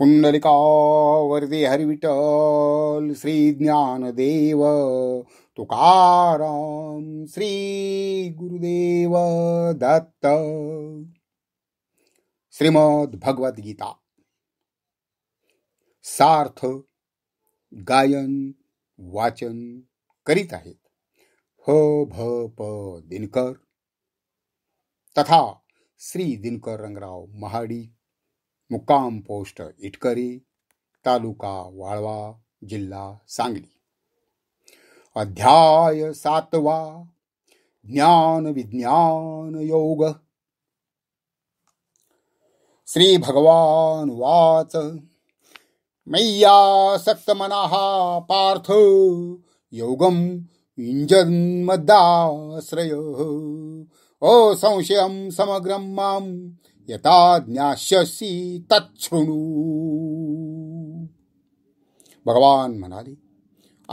वरदे हरिविठल श्री ज्ञानदेव तुकाराम श्री गुरुदेव दत्त श्रीमद गीता सार्थ गायन वाचन करीत आहेत ह भ प दिनकर तथा श्री दिनकर रंगराव महाडी मुक्काम पोस्ट इटकरी तालुका वाळवा जिल्हा सांगली अध्याय सातवा ज्ञान विज्ञान योग श्री भगवान वाच मैया सक्त मनाहा पार्थ योगम इंजन्मदाश्रय ओ संशयम समग्रम यथा ज्ञास्यसी तच्छृणू भगवान म्हणाले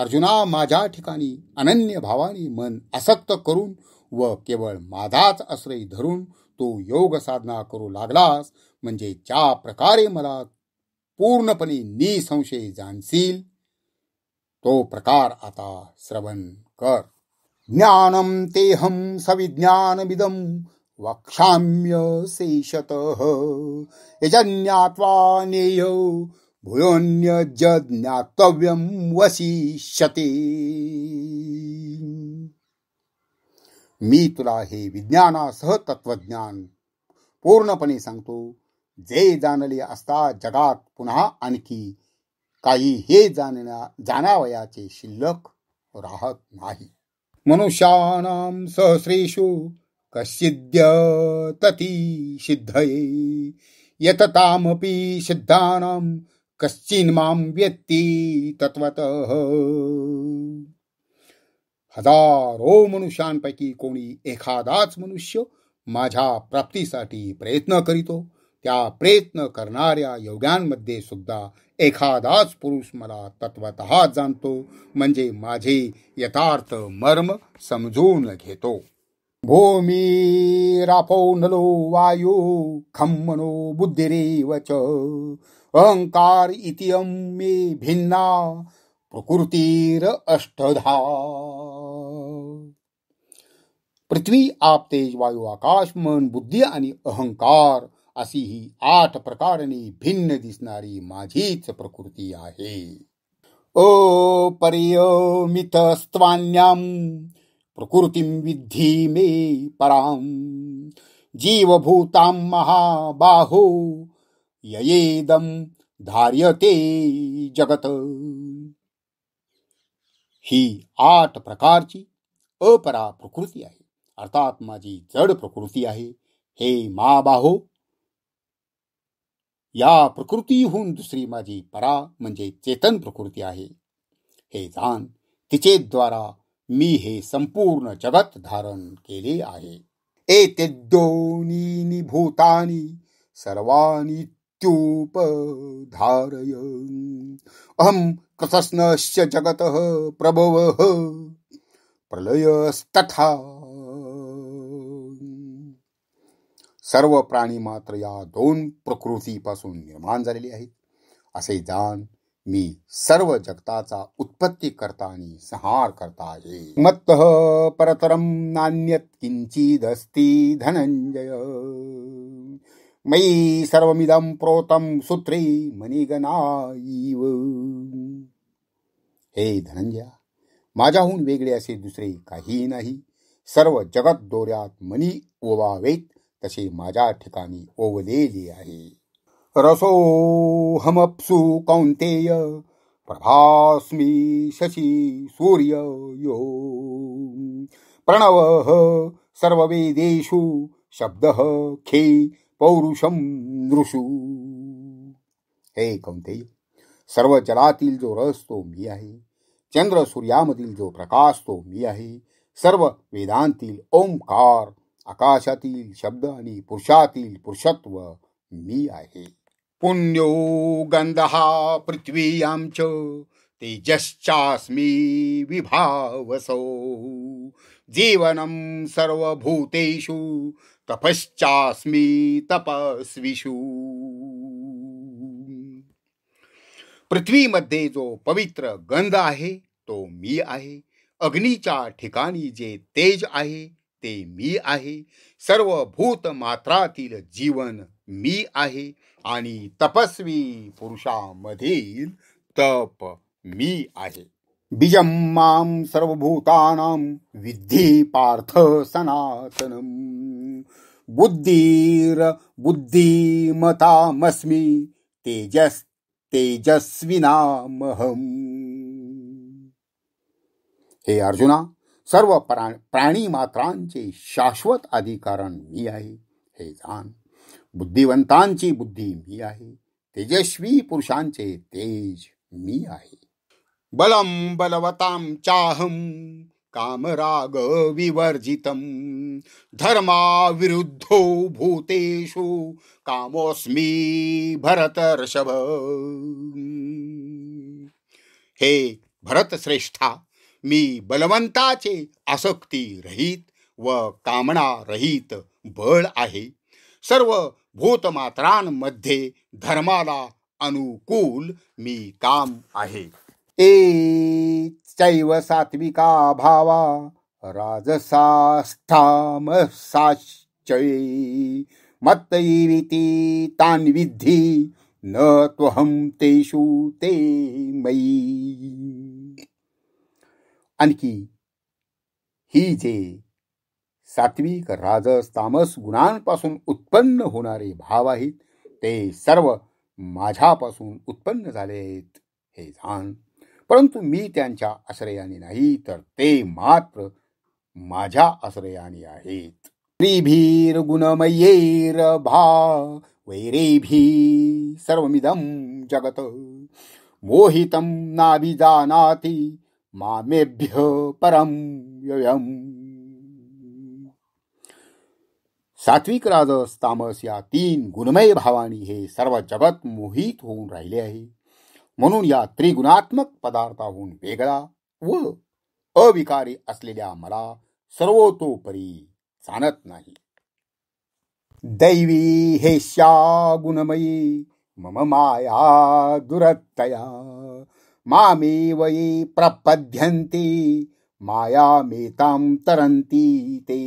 अर्जुना माझ्या ठिकाणी अनन्य भावाने मन आसक्त करून व केवळ माझाच आश्रय धरून तो योग साधना करू लागलास म्हणजे ज्या प्रकारे मला पूर्णपणे निसंशय जाणशील तो प्रकार आता श्रवण कर ज्ञानम तेहम सविज्ञानमिदम वक्षाम्य शेषत यजज्ञात्वा नेय भूयोन्यज ज्ञातव्यम वशिष्यते मी तुला हे विज्ञानासह तत्वज्ञान पूर्णपणे सांगतो जे जाणले असता जगात पुन्हा आणखी काही हे जाणण्या जाणावयाचे शिल्लक राहत नाही मनुष्यानाम सहस्रेषु कश्चिद्यतति सिद्धये यततामपि सिद्धानां माम व्यक्ती तत्वत हजारो मनुष्यांपैकी कोणी एखादाच मनुष्य माझ्या प्राप्तीसाठी प्रयत्न करीतो त्या प्रयत्न करणाऱ्या योग्यांमध्ये सुद्धा एखादाच पुरुष मला तत्वत जाणतो म्हणजे माझे यथार्थ मर्म समजून घेतो भूमी नलो वायु खम्मनो बुद्धिरेव वच अहंकार इतियम मे भिन्ना प्रकृतीर अष्टधा पृथ्वी आप तेज वायू आकाश मन बुद्धी आणि अहंकार अशी ही आठ प्रकारने भिन्न दिसणारी माझीच प्रकृती आहे ओ पर्यमितस्त्वान्याम प्रकृती विधी मे पराम जीवभूतां महाबाहो ययेदं धार्यते जगत ही आठ प्रकारची अपरा प्रकृती आहे अर्थात माझी जड प्रकृती आहे हे माबाहो या प्रकृतीहून दुसरी माझी परा म्हणजे चेतन प्रकृती आहे हे जाण तिचे द्वारा मी हे संपूर्ण जगत धारण केले आहे एते दोनीनि भूतानी सर्वानी त्युपधारय अहम कसस्नश्च जगत प्रभव प्रलयस्तथा सर्व प्राणी मात्र या दोन प्रकृतीपासून निर्माण झालेले आहेत असे जाण मी सर्व जगताचा उत्पत्ती करता आणि संहार करता आहे मत्त परतरम नान्यत किंचिदस्ती धनंजय मयी सर्वमिदम प्रोतम सूत्री मनिगनाईव हे धनंजया माझ्याहून वेगळे असे दुसरे काही नाही सर्व जगत दोऱ्यात मनी ओवावेत तसे माझ्या ठिकाणी ओवलेली आहे रसोऽहमप्सु कौन्तेय प्रभास्मि शशी सूर्य यो प्रणवः सर्ववेदेषु शब्दः खे पौरुषम नृषु हे कौंतेय सर्व जलातील जो रस तो मी आहे चंद्र सूर्यामधील जो प्रकाश तो मी आहे सर्व वेदांतील ओंकार आकाशातील शब्द आणि पुरुषातील पुरुषत्व मी आहे पुण्यो गंधहा पृथ्वी आमच तेजश्चास्मी विभावसो जीवनं सर्वभूतेषु तपश्चास्मी तपस्विषु पृथ्वीमध्ये जो पवित्र गंध आहे तो मी आहे अग्नीच्या ठिकाणी जे तेज आहे ते मी आहे सर्व भूत मात्रातील जीवन मी आहे आणि तपस्वी पुरुषामधील तप मी आहे बीजं सर्वभूतानां विद्धी पार्थ सनातनम् बुद्धिमतामस्मि तेजस् तेजस्विनामहं। हे अर्जुना सर्व प्राणी मात्रांचे शाश्वत अधिकारण मी आहे हे जाण बुद्धिवंतांची बुद्धी मी आहे तेजस्वी पुरुषांचे तेज मी आहे बलम बलवताम चाहम कामराग विवर्जितम धर्माविरुद्धो भूतेषु कामोस्मी भरतर्षभ हे भरतश्रेष्ठा मी बलवंताचे आसक्ती रहित व कामना रहित बळ आहे सर्व भूतमात्रांमध्ये धर्माला अनुकूल मी काम आहे ए चैव सात्विका भावा राजसाष्टाम साश्चयी मत्तैरिती तान न त्वहम तेषु ते मयी आणखी ही जे सात्विक राजस तामस गुणांपासून उत्पन्न होणारे भाव आहेत ते सर्व माझ्यापासून उत्पन्न झालेत हे जाण परंतु मी त्यांच्या आश्रयाने नाही तर ते मात्र माझ्या आश्रयाने आहेत त्रिभीर गुणमयेर भा वैरेभी सर्वमिदम जगत मोहितम नाभिजानाती मामेभ्य परम व्ययम सात्विक राजस तामस या तीन गुणमय भावानी हे सर्व जगत मोहित होऊन राहिले आहे म्हणून या त्रिगुणात्मक पदार्थाहून वेगळा व अविकारी असलेल्या मला सर्वतोपरी जाणत नाही दैवी हे श्या गुणमयी मम माया दुरत्तया मामेवयी प्रपद्यंती मायामेतां तरंती ते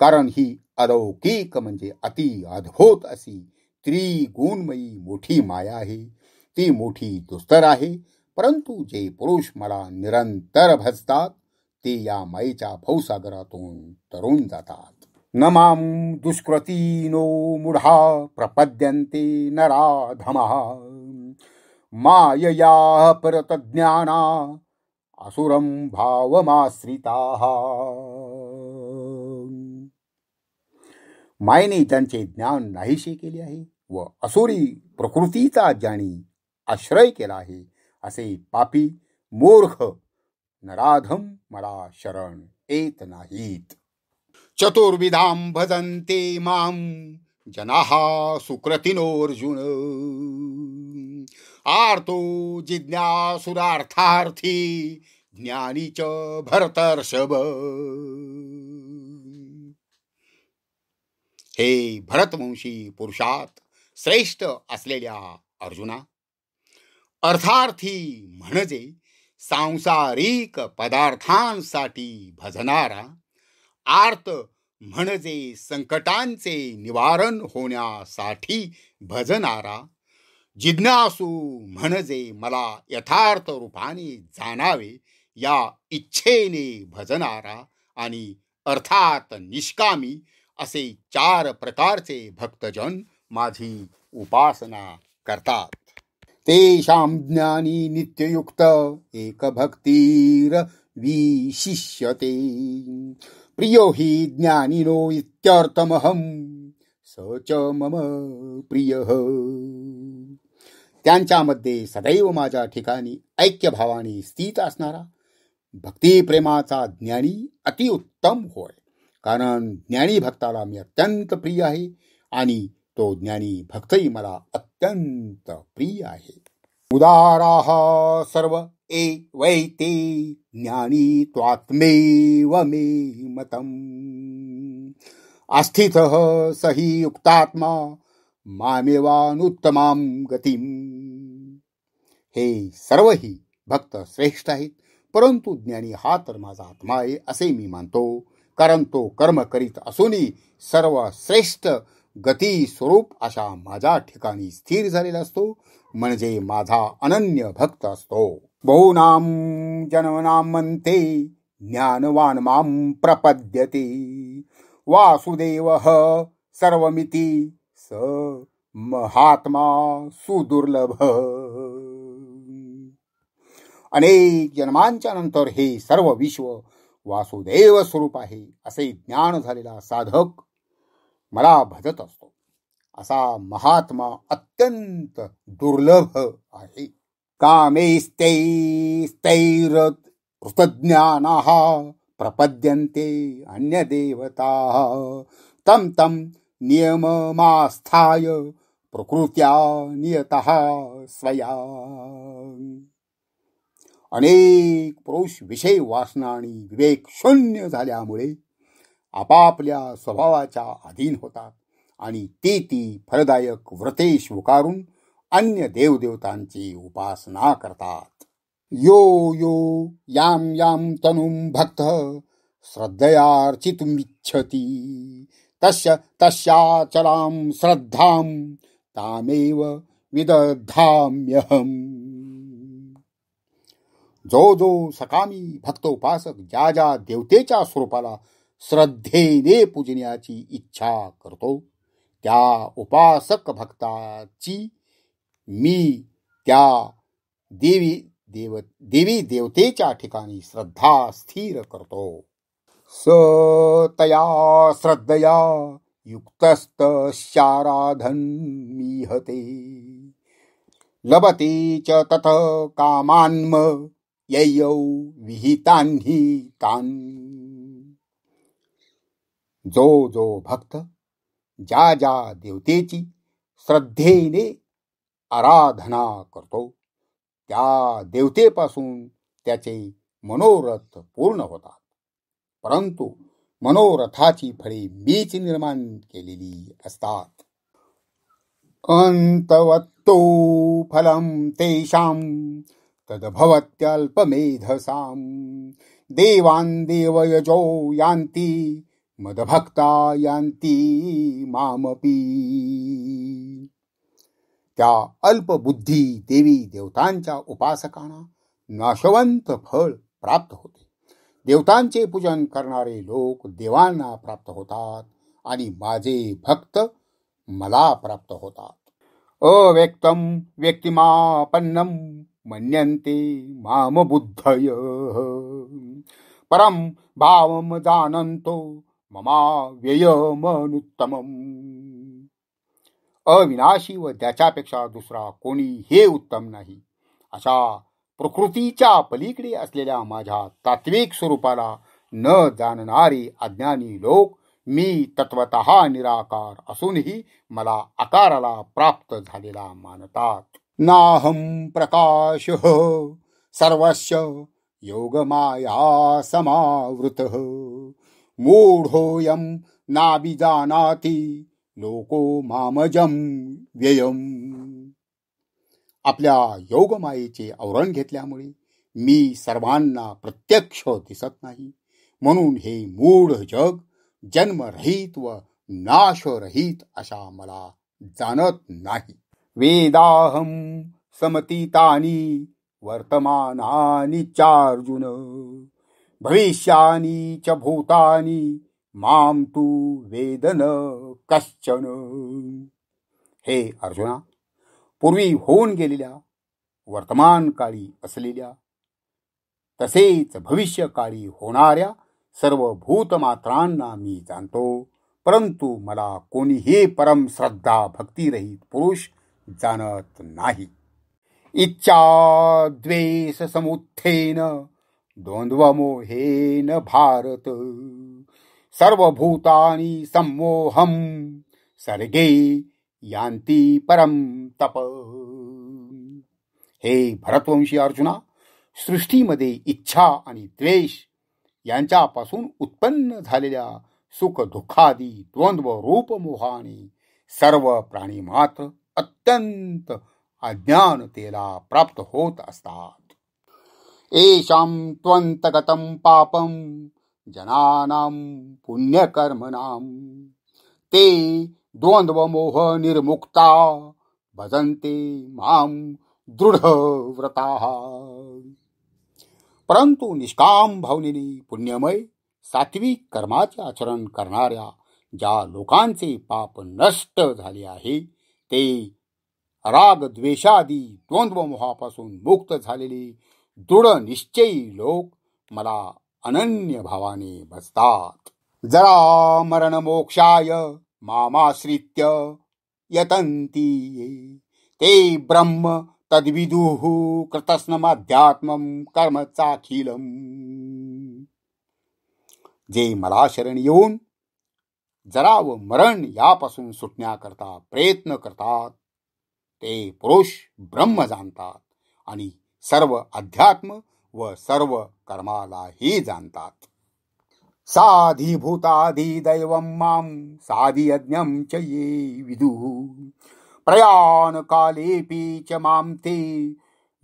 कारण ही अलौकिक म्हणजे अति अद्भुत अशी त्रिगुणमयी मोठी माया आहे ती मोठी दुस्तर आहे परंतु जे पुरुष मला निरंतर भजतात ते या माईच्या भौसागरातून तरुण जातात नमाम नो मुढा प्रपद्यन्ते नराधमहा मायया परतज्ञाना असुरं भावमाश्रिता मायने त्यांचे ज्ञान नाहीशी केले आहे व असुरी प्रकृतीचा ज्ञानी आश्रय केला आहे असे पापी मूर्ख नराधम मला शरण येत नाहीत चतुर्विधां भजन्ते माम जनाहा सुकृतीनोर्जुन आर्तो जिज्ञासुरार्थार्थी ज्ञानी च भरतर्षभ हे भरतवंशी पुरुषात श्रेष्ठ असलेल्या अर्जुना अर्थार्थी म्हणजे सांसारिक पदार्थांसाठी भजणारा आर्त म्हणजे संकटांचे निवारण होण्यासाठी भजनारा जिज्ञासू म्हणजे मला यथार्थ रूपाने जाणावे या इच्छेने भजणारा आणि अर्थात निष्कामी असे चार प्रकारचे भक्तजन माझी उपासना करतात तेषां ज्ञानी नित्ययुक्त वी विशिष्यते प्रियो हि ज्ञानिनो इत्यर्थमहम स च मम प्रिय त्यांच्यामध्ये सदैव माझ्या ठिकाणी ऐक्यभावाने स्थित असणारा भक्तिप्रेमाचा ज्ञानी अतिउत्तम होय कारण ज्ञानी भक्ताला मी अत्यंत प्रिय आहे आणि तो ज्ञानी भक्तही मला अत्यंत प्रिय आहे उदारा सर्व ए ते ज्ञानी त्वात्मेव मे मतम आस्थित सही युक्तात्मा मामेवानुत्तमाम गतिम। हे सर्वही भक्त श्रेष्ठ आहेत परंतु ज्ञानी हा तर माझा आत्मा आहे असे मी मानतो कारण तो कर्म करीत असूनही श्रेष्ठ गती स्वरूप अशा माझ्या ठिकाणी स्थिर झालेला असतो म्हणजे माझा अनन्य भक्त असतो बहुनाम जनवनाम मन्ते ज्ञानवान माम प्रपद्यते वासुदेव सर्वमिति स महात्मा सुदुर्लभ अनेक जन्मांच्या नंतर हे सर्व विश्व वासुदेव स्वरूप आहे असे ज्ञान झालेला साधक मला भजत असतो असा महात्मा अत्यंत दुर्लभ आहे कामेस्तैस्तैरतज्ञानाः प्रपद्यन्ते अन्यदेवताः तं तं नियममास्थाय प्रकृत्या नियतः स्वया अनेक पुरुष विषय वासना आणि विवेक शून्य झाल्यामुळे आपापल्या स्वभावाच्या अधीन होतात आणि ती ती फलदायक व्रते स्वीकारून अन्य देवदेवतांची उपासना करतात यो यो याम याम तनुम भक्त श्रद्धयार्चितुमिच्छति तस्य तस्याचराम श्रद्धाम तामेव विदधाम्यहम जो जो सकामी भक्त उपासक ज्या ज्या देवतेच्या स्वरूपाला श्रद्धेने पूजण्याची इच्छा करतो त्या उपासक भक्ताची मी त्या देवी देव देवी देवतेच्या ठिकाणी श्रद्धा स्थिर करतो स तया श्रद्धया युक्तस्तशाराधन मीहते लभते च तथ कामान्म ययौ विहितान्ही तान जो जो भक्त ज्या ज्या देवतेची श्रद्धेने आराधना करतो त्या देवतेपासून त्याचे मनोरथ पूर्ण होतात परंतु मनोरथाची फळे मीच निर्माण केलेली असतात अंतवत्तो फलम तेषाम तदभवत्यल्पमेधसाम देवान देवयजो यांती मदभक्ता यांती मामपी त्या अल्पबुद्धी देवी देवतांच्या उपासकांना नाशवंत फळ प्राप्त होते देवतांचे पूजन करणारे लोक देवांना प्राप्त होतात आणि माझे भक्त मला प्राप्त होतात अव्यक्तम व्यक्तिमापन्नम मन्यन्ते मामबुद्धय परम भावम जानंतो ममा व्ययमनुत्तमम अविनाशी व त्याच्यापेक्षा दुसरा कोणी हे उत्तम नाही अशा प्रकृतीच्या पलीकडे असलेल्या माझ्या तात्विक स्वरूपाला न जाणणारे अज्ञानी लोक मी तत्वत निराकार असूनही मला आकाराला प्राप्त झालेला मानतात नाहम प्रकाश सर्वस्य योगमाया समावृत मूढोयम नाबी जानाती लोको मामजम व्ययम आपल्या योगमायेचे आवरण घेतल्यामुळे मी सर्वांना प्रत्यक्ष दिसत नाही म्हणून हे मूढ जग जन्मरहित व नाशरहित अशा मला जाणत नाही वेदाहम समतीतानी वर्तमानानी चार्जुन भविष्यानी च भूतानी माम तू वेदन कश्चन हे अर्जुना पूर्वी होऊन गेलेल्या वर्तमान काळी असलेल्या तसेच भविष्यकाळी होणाऱ्या सर्व भूतमात्रांना मी जाणतो परंतु मला कोणीही परम श्रद्धा भक्तिरहित पुरुष जाणत नाही इच्छा द्वेष समुत्थेन द्वंद्वमोहेन भारत सर्वभूतानी संमोहम सर्गे यांती परम तप हे भरतवंशी अर्जुना सृष्टीमध्ये इच्छा आणि द्वेष यांच्यापासून उत्पन्न झालेल्या सुख दुःखादी द्वंद्व रूप मोहाने सर्व प्राणी मात्र अत्यंत अज्ञानतेला प्राप्त होत असतात एशाम त्वंतगतम पापम जनानाम पुण्यकर्मनाम ते द्वंद्वमोह निर्मुक्ता भजन्ते माम दृढ व्रता परंतु निष्काम भावनेने पुण्यमय सात्विक कर्माचे आचरण करणाऱ्या ज्या लोकांचे पाप नष्ट झाले आहे ते राग द्वेषादी द्वंद्वमोहापासून मुक्त झालेले दृढ निश्चयी लोक मला अनन्य भावाने भजतात जरा मरण मोक्षाय मामाश्रित्य यतंती ते ब्रह्म तद्विदुः कृतस्नमाध्यात्मम कर्मचाखिलम जे मला शरण येऊन जरा व मरण यापासून सुटण्याकरता प्रयत्न करतात ते पुरुष ब्रह्म जाणतात आणि सर्व अध्यात्म व सर्व कर्मालाही जाणतात साधी भूताधी दैव माम साधी यज्ञम च ये विदू। प्रयाण कालेपी च माम ते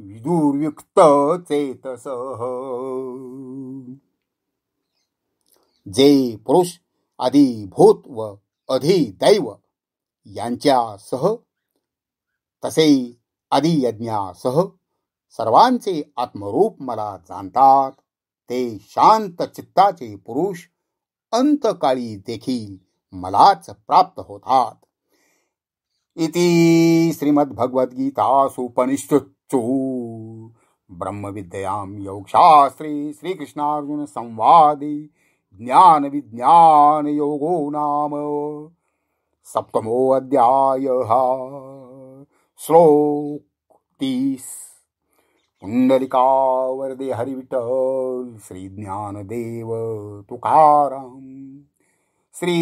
विदुर्युक्त चेतस जे पुरुष अधिभूत व अधिदैव यांच्यासह तसे अधियज्ञासह सर्वांचे आत्मरूप मला जाणतात ते शांत चित्ताचे पुरुष अंतकाळी देखील मलाच प्राप्त होतात इति श्रीमद्भगवद्गीतासुपनिषत्सु ब्रह्मविद्यां योगशास्त्रे श्रीकृष्णार्जुनसंवादे ज्ञानविज्ञानयोगो नाम सप्तमोऽध्यायः श्लोक तीस पुंडलिकावर्दे हरिविठ्ठल श्री ज्ञानदेव तुकाराम श्री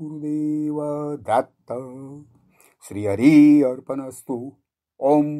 गुरुदेव दत्त श्री हरी अर्पणस्तु ओम